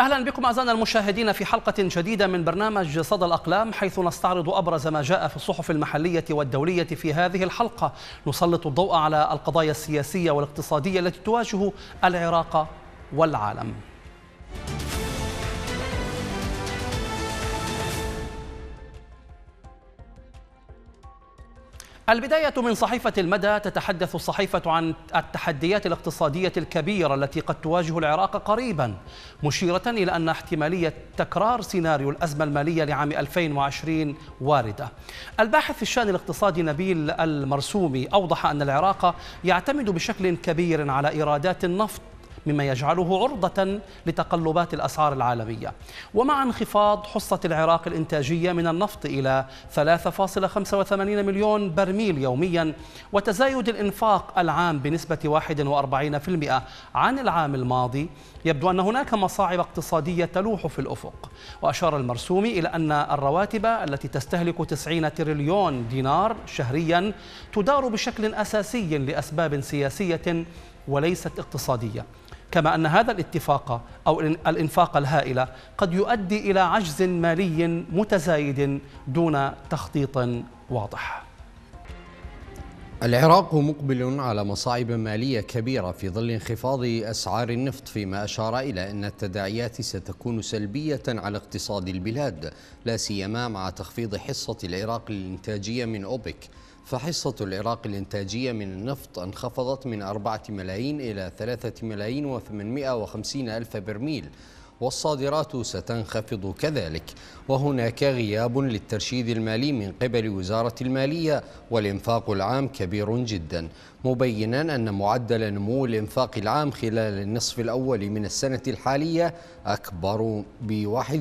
أهلا بكم أعزائنا المشاهدين في حلقة جديدة من برنامج صدى الأقلام حيث نستعرض أبرز ما جاء في الصحف المحلية والدولية في هذه الحلقة نسلط الضوء على القضايا السياسية والاقتصادية التي تواجه العراق والعالم البداية من صحيفة المدى تتحدث الصحيفة عن التحديات الاقتصادية الكبيرة التي قد تواجه العراق قريبا مشيرة إلى أن احتمالية تكرار سيناريو الأزمة المالية لعام 2020 واردة الباحث في الشأن الاقتصادي نبيل المرسومي أوضح أن العراق يعتمد بشكل كبير على إيرادات النفط مما يجعله عرضة لتقلبات الأسعار العالمية ومع انخفاض حصة العراق الإنتاجية من النفط إلى 3.85 مليون برميل يوميا وتزايد الإنفاق العام بنسبة 41% عن العام الماضي يبدو أن هناك مصاعب اقتصادية تلوح في الأفق وأشار المرسومي إلى أن الرواتب التي تستهلك 90 تريليون دينار شهريا تدار بشكل أساسي لأسباب سياسية وليست اقتصادية كما أن هذا الاتفاق أو الإنفاق الهائل قد يؤدي إلى عجز مالي متزايد دون تخطيط واضح العراق مقبل على مصاعب مالية كبيرة في ظل انخفاض أسعار النفط فيما أشار إلى أن التداعيات ستكون سلبية على اقتصاد البلاد لا سيما مع تخفيض حصة العراق الإنتاجية من أوبك فحصة العراق الإنتاجية من النفط انخفضت من 4 ملايين إلى 3 ملايين و850 ألف برميل والصادرات ستنخفض كذلك وهناك غياب للترشيد المالي من قبل وزارة المالية والإنفاق العام كبير جدا مبينا أن معدل نمو الإنفاق العام خلال النصف الأول من السنة الحالية أكبر ب 41%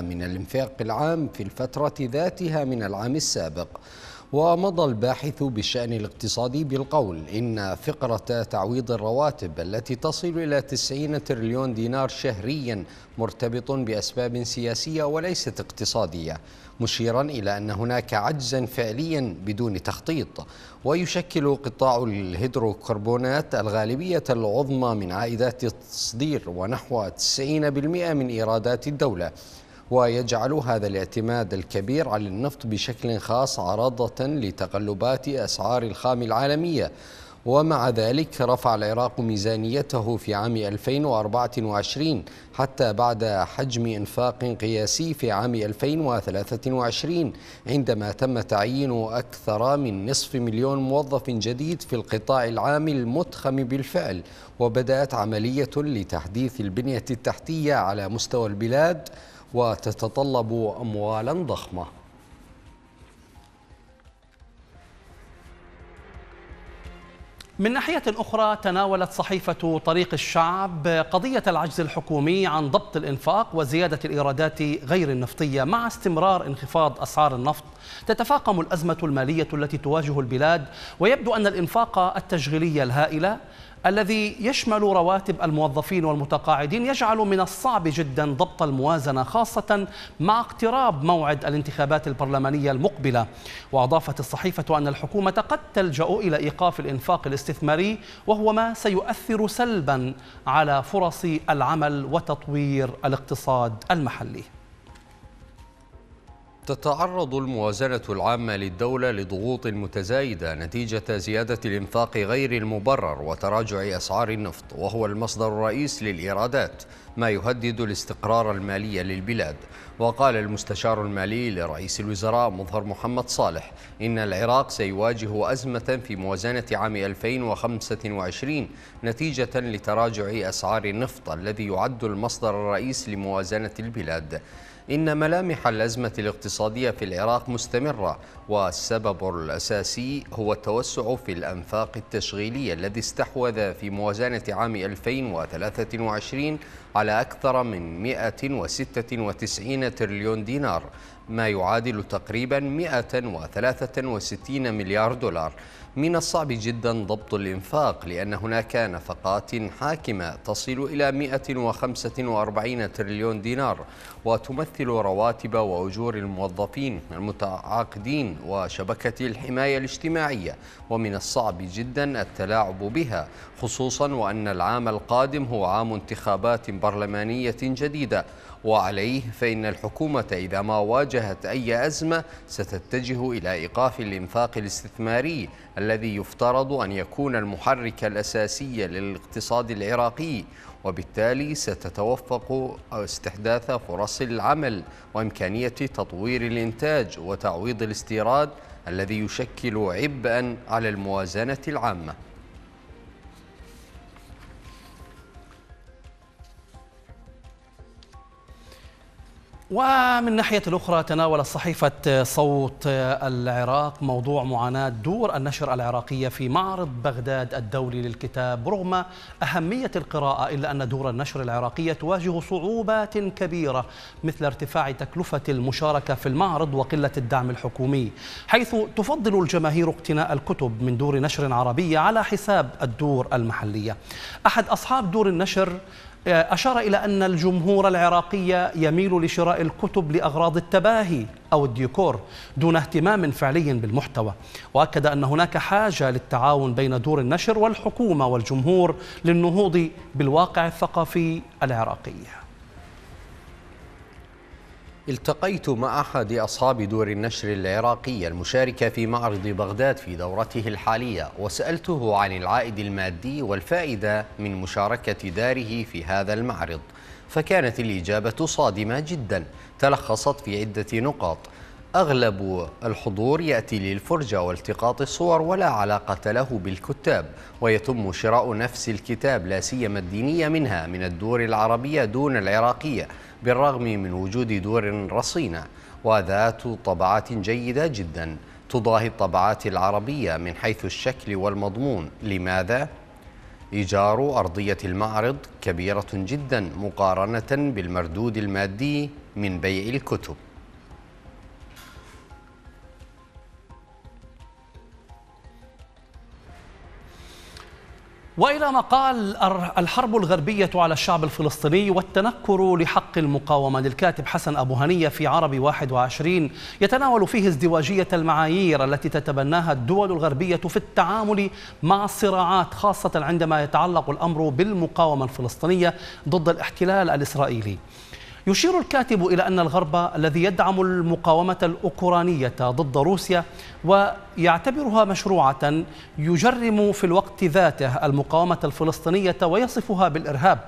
من الإنفاق العام في الفترة ذاتها من العام السابق ومضى الباحث بالشأن الاقتصادي بالقول إن فقرة تعويض الرواتب التي تصل إلى 90 تريليون دينار شهريا مرتبط بأسباب سياسية وليست اقتصادية مشيرا إلى أن هناك عجزا فعليا بدون تخطيط ويشكل قطاع الهيدروكربونات الغالبية العظمى من عائدات التصدير ونحو 90% من إيرادات الدولة ويجعل هذا الاعتماد الكبير على النفط بشكل خاص عرضة لتقلبات أسعار الخام العالمية ومع ذلك رفع العراق ميزانيته في عام 2024 حتى بعد حجم انفاق قياسي في عام 2023 عندما تم تعيين أكثر من نصف مليون موظف جديد في القطاع العام المتخم بالفعل وبدأت عملية لتحديث البنية التحتية على مستوى البلاد وتتطلب أموالا ضخمة من ناحية أخرى تناولت صحيفة طريق الشعب قضية العجز الحكومي عن ضبط الإنفاق وزيادة الإيرادات غير النفطية مع استمرار انخفاض أسعار النفط تتفاقم الأزمة المالية التي تواجه البلاد ويبدو أن الإنفاق التشغيلي الهائل الذي يشمل رواتب الموظفين والمتقاعدين يجعل من الصعب جدا ضبط الموازنة خاصة مع اقتراب موعد الانتخابات البرلمانية المقبلة وأضافت الصحيفة أن الحكومة قد تلجأ إلى إيقاف الإنفاق الاستثماري وهو ما سيؤثر سلبا على فرص العمل وتطوير الاقتصاد المحلي تتعرض الموازنة العامة للدولة لضغوط متزايدة نتيجة زيادة الإنفاق غير المبرر وتراجع أسعار النفط وهو المصدر الرئيس للإيرادات ما يهدد الاستقرار المالي للبلاد وقال المستشار المالي لرئيس الوزراء مظهر محمد صالح إن العراق سيواجه أزمة في موازنة عام 2025 نتيجة لتراجع أسعار النفط الذي يعد المصدر الرئيس لموازنة البلاد إن ملامح الأزمة الاقتصادية في العراق مستمرة والسبب الأساسي هو التوسع في الأنفاق التشغيلية الذي استحوذ في موازنة عام 2023 على أكثر من 196 تريليون دينار ما يعادل تقريبا 163 مليار دولار من الصعب جدا ضبط الإنفاق لأن هناك نفقات حاكمة تصل إلى 145 تريليون دينار وتمثل رواتب وأجور الموظفين المتعاقدين وشبكة الحماية الاجتماعية ومن الصعب جدا التلاعب بها خصوصا وأن العام القادم هو عام انتخابات برلمانية جديدة وعليه فإن الحكومة إذا ما واجهت أي أزمة ستتجه إلى إيقاف الإنفاق الاستثماري الذي يفترض أن يكون المحرك الأساسي للاقتصاد العراقي وبالتالي ستتوفق استحداث فرص العمل وإمكانية تطوير الإنتاج وتعويض الاستيراد الذي يشكل عبئا على الموازنة العامة ومن ناحية الأخرى تناولت صحيفة صوت العراق موضوع معاناة دور النشر العراقية في معرض بغداد الدولي للكتاب رغم أهمية القراءة إلا أن دور النشر العراقية تواجه صعوبات كبيرة مثل ارتفاع تكلفة المشاركة في المعرض وقلة الدعم الحكومي حيث تفضل الجماهير اقتناء الكتب من دور نشر عربية على حساب الدور المحلية أحد أصحاب دور النشر آه، أشار إلى أن الجمهور العراقي يميل لشراء الكتب لأغراض التباهي أو الديكور دون اهتمام فعلي بالمحتوى وأكد أن هناك حاجة للتعاون بين دور النشر والحكومة والجمهور للنهوض بالواقع الثقافي العراقي التقيت مع أحد أصحاب دور النشر العراقية المشاركة في معرض بغداد في دورته الحالية وسألته عن العائد المادي والفائدة من مشاركة داره في هذا المعرض فكانت الإجابة صادمة جدا تلخصت في عدة نقاط أغلب الحضور يأتي للفرجة والتقاط الصور ولا علاقة له بالكتاب ويتم شراء نفس الكتاب لا سيما الدينية منها من الدور العربية دون العراقية بالرغم من وجود دور رصينة وذات طبعات جيدة جدا تضاهي الطبعات العربية من حيث الشكل والمضمون لماذا؟ إيجار أرضية المعرض كبيرة جدا مقارنة بالمردود المادي من بيع الكتب والى ما قال الحرب الغربيه على الشعب الفلسطيني والتنكر لحق المقاومه للكاتب حسن ابو هنيه في عربي 21 يتناول فيه ازدواجيه المعايير التي تتبناها الدول الغربيه في التعامل مع الصراعات خاصه عندما يتعلق الامر بالمقاومه الفلسطينيه ضد الاحتلال الاسرائيلي. يشير الكاتب إلى أن الغرب الذي يدعم المقاومة الأوكرانية ضد روسيا ويعتبرها مشروعة يجرم في الوقت ذاته المقاومة الفلسطينية ويصفها بالإرهاب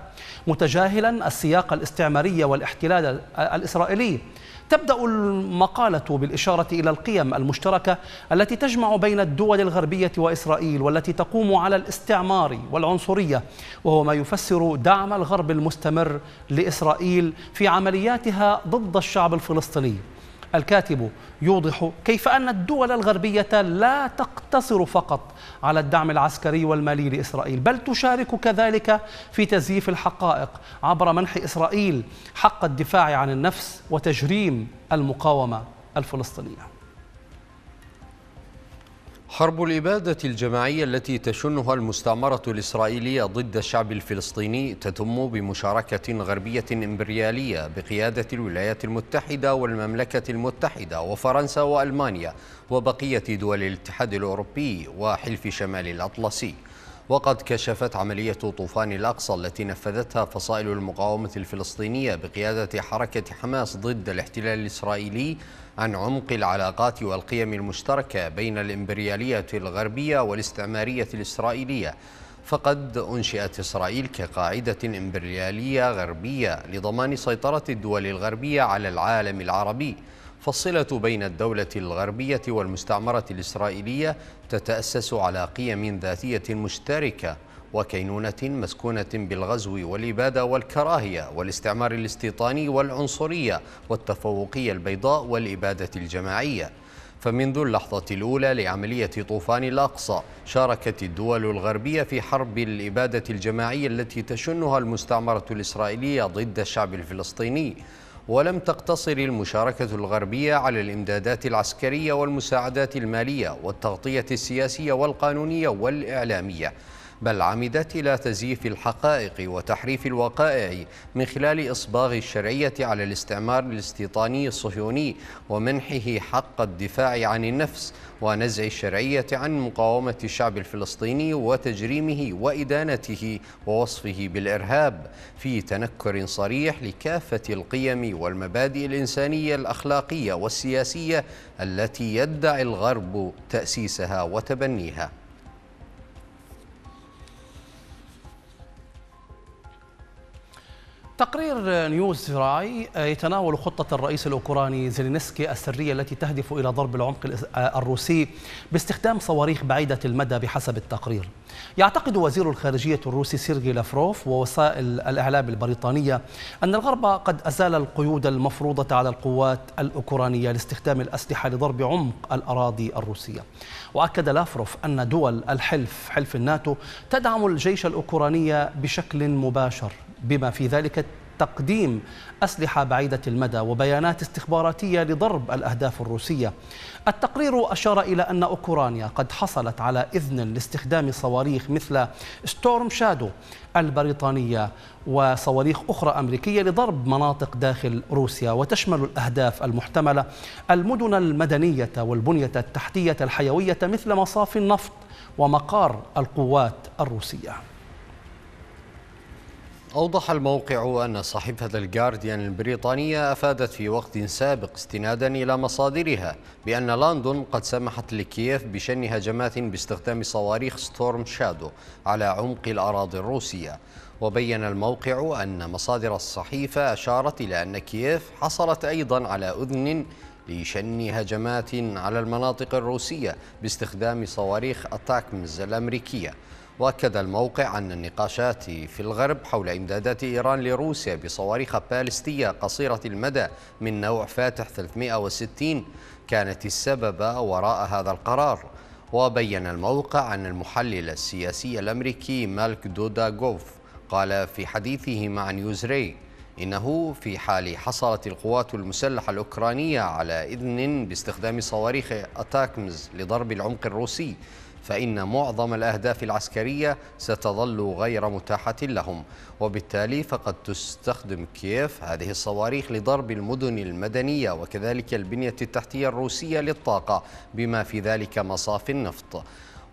متجاهلا السياق الاستعماري والاحتلال الإسرائيلي تبدأ المقالة بالإشارة إلى القيم المشتركة التي تجمع بين الدول الغربية وإسرائيل والتي تقوم على الاستعمار والعنصرية وهو ما يفسر دعم الغرب المستمر لإسرائيل في عملياتها ضد الشعب الفلسطيني الكاتب يوضح كيف أن الدول الغربية لا تقتصر فقط على الدعم العسكري والمالي لإسرائيل بل تشارك كذلك في تزييف الحقائق عبر منح إسرائيل حق الدفاع عن النفس وتجريم المقاومة الفلسطينية حرب الإبادة الجماعية التي تشنها المستعمرة الإسرائيلية ضد الشعب الفلسطيني تتم بمشاركة غربية إمبريالية بقيادة الولايات المتحدة والمملكة المتحدة وفرنسا وألمانيا وبقية دول الاتحاد الأوروبي وحلف شمال الأطلسي وقد كشفت عملية طوفان الأقصى التي نفذتها فصائل المقاومة الفلسطينية بقيادة حركة حماس ضد الاحتلال الإسرائيلي عن عمق العلاقات والقيم المشتركة بين الإمبريالية الغربية والاستعمارية الإسرائيلية فقد أنشئت إسرائيل كقاعدة إمبريالية غربية لضمان سيطرة الدول الغربية على العالم العربي فالصلة بين الدولة الغربية والمستعمرة الإسرائيلية تتأسس على قيم ذاتية مشتركة وكينونة مسكونة بالغزو والإبادة والكراهية والاستعمار الاستيطاني والعنصرية والتفوقية البيضاء والإبادة الجماعية فمنذ اللحظة الأولى لعملية طوفان الأقصى شاركت الدول الغربية في حرب الإبادة الجماعية التي تشنها المستعمرة الإسرائيلية ضد الشعب الفلسطيني ولم تقتصر المشاركة الغربية على الإمدادات العسكرية والمساعدات المالية والتغطية السياسية والقانونية والإعلامية بل عمدت إلى تزييف الحقائق وتحريف الوقائع من خلال إصباغ الشرعية على الاستعمار الاستيطاني الصهيوني ومنحه حق الدفاع عن النفس ونزع الشرعية عن مقاومة الشعب الفلسطيني وتجريمه وإدانته ووصفه بالإرهاب في تنكر صريح لكافة القيم والمبادئ الإنسانية الأخلاقية والسياسية التي يدعي الغرب تأسيسها وتبنيها تقرير نيوز راي آه، يتناول خطة الرئيس الأوكراني زيلينسكي السرية التي تهدف إلى ضرب العمق آه، الروسي باستخدام صواريخ بعيدة المدى بحسب التقرير يعتقد وزير الخارجية الروسي سيرجي لافروف ووسائل الإعلام البريطانية أن الغرب قد أزال القيود المفروضة على القوات الأوكرانية لاستخدام الأسلحة لضرب عمق الأراضي الروسية وأكد لافروف أن دول الحلف حلف الناتو تدعم الجيش الأوكراني بشكل مباشر بما في ذلك تقديم أسلحة بعيدة المدى وبيانات استخباراتية لضرب الأهداف الروسية التقرير أشار إلى أن أوكرانيا قد حصلت على إذن لاستخدام صواريخ مثل ستورم شادو البريطانية وصواريخ أخرى أمريكية لضرب مناطق داخل روسيا وتشمل الأهداف المحتملة المدن المدنية والبنية التحتية الحيوية مثل مصافي النفط ومقار القوات الروسيه أوضح الموقع أن صحيفة الجارديان البريطانية أفادت في وقت سابق استنادا إلى مصادرها بأن لندن قد سمحت لكييف بشن هجمات باستخدام صواريخ ستورم شادو على عمق الأراضي الروسية وبين الموقع أن مصادر الصحيفة أشارت إلى أن كييف حصلت أيضا على أذن لشن هجمات على المناطق الروسية باستخدام صواريخ أتاكمز الأمريكية وأكد الموقع أن النقاشات في الغرب حول إمدادات إيران لروسيا بصواريخ بالستية قصيرة المدى من نوع فاتح 360 كانت السبب وراء هذا القرار وبين الموقع أن المحلل السياسي الأمريكي مالك دوداغوف قال في حديثه مع نيوزري إنه في حال حصلت القوات المسلحة الأوكرانية على إذن باستخدام صواريخ أتاكمز لضرب العمق الروسي فإن معظم الأهداف العسكرية ستظل غير متاحة لهم وبالتالي فقد تستخدم كييف هذه الصواريخ لضرب المدن المدنية وكذلك البنية التحتية الروسية للطاقة بما في ذلك مصافي النفط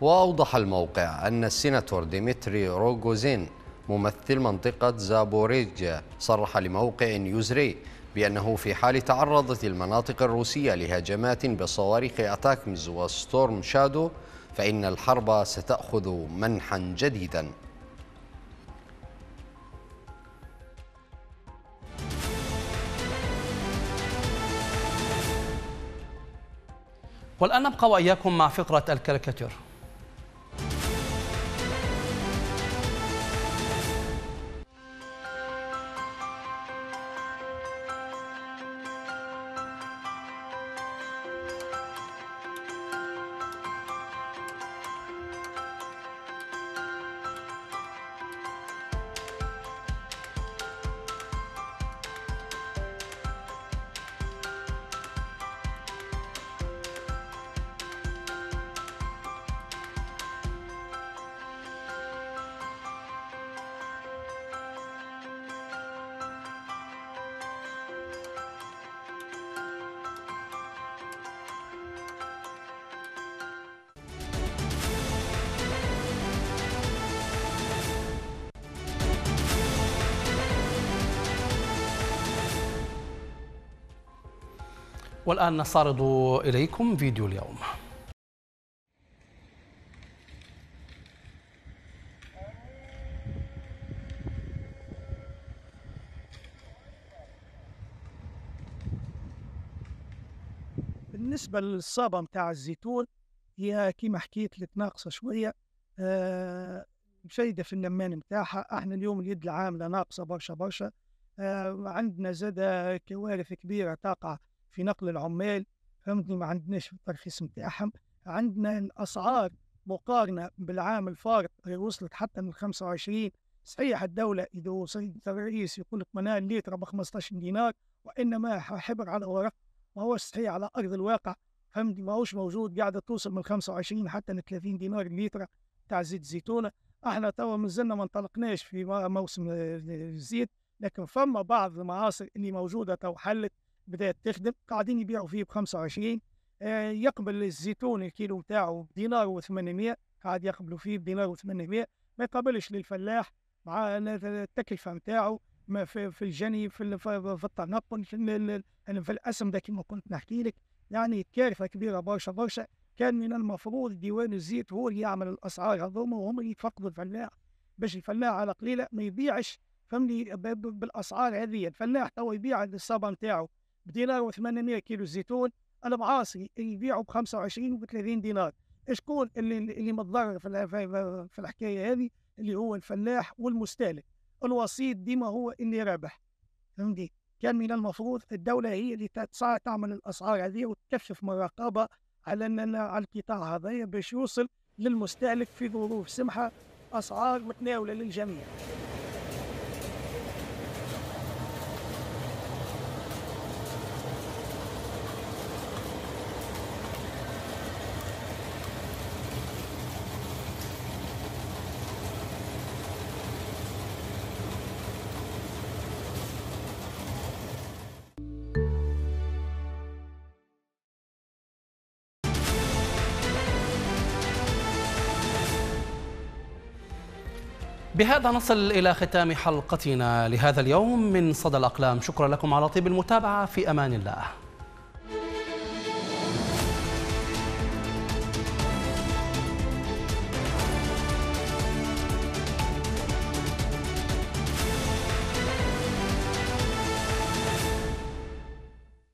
وأوضح الموقع أن السيناتور ديمتري روغوزين ممثل منطقة زابوريجيا صرح لموقع نيوزري بأنه في حال تعرضت المناطق الروسية لهجمات بصواريخ أتاكمز وستورم شادو فإن الحرب ستأخذ منحا جديدا والآن نبقى وإياكم مع فقرة الكاريكاتير والآن نصارد إليكم فيديو اليوم بالنسبة للصابة متاع الزيتون هي كيما حكيت لك ناقصة شوية أه مشيدة في النمان متاعها احنا اليوم اليد العاملة ناقصة برشا برشا أه عندنا زادة كوارث كبيرة تقع في نقل العمال فهمتني ما عندناش الترخيص نتاعهم عندنا الاسعار مقارنه بالعام الفارط اللي وصلت حتى من 25 صحيح الدوله اذا وصلت الرئيس يقول لك منها الليتر ب 15 دينار وانما حبر على ورق ما هو صحيح على ارض الواقع فهمتني ماهوش موجود قاعده توصل من 25 حتى ل 30 دينار الليتر تاع زيت الزيتونه احنا توا مازلنا ما انطلقناش في موسم الزيت لكن فما بعض المعاصر اللي موجوده تو حلت بدات تخدم قاعدين يبيعوا فيه ب 25 آه، يقبل الزيتون الكيلو بتاعه بدينار و800 قاعد يقبلوا فيه بدينار و800 ما يقبلش للفلاح مع التكلفه نتاعو في, في الجني في في التنقل في, في ده كما كنت نحكي لك يعني كارثه كبيره برشا برشا كان من المفروض ديوان الزيت هو اللي يعمل الاسعار هذوما وهم اللي يفقدوا الفلاح باش الفلاح على قليله ما يبيعش فهمني بالاسعار هذه الفلاح تو يبيع الصابه نتاعو بدينار و800 كيلو الزيتون المعاصي اللي يبيعه ب 25 و 30 دينار شكون اللي اللي متضرر في, في الحكايه هذه اللي هو الفلاح والمستهلك الوسيط ديما هو اللي رابح فهمتي كان من المفروض الدولة هي اللي تسعى تعمل الأسعار هذه وتكثف من الرقابة على أن على القطاع هذايا باش يوصل للمستهلك في ظروف سمحة أسعار متناولة للجميع بهذا نصل إلى ختام حلقتنا لهذا اليوم من صدى الأقلام شكرا لكم على طيب المتابعة في أمان الله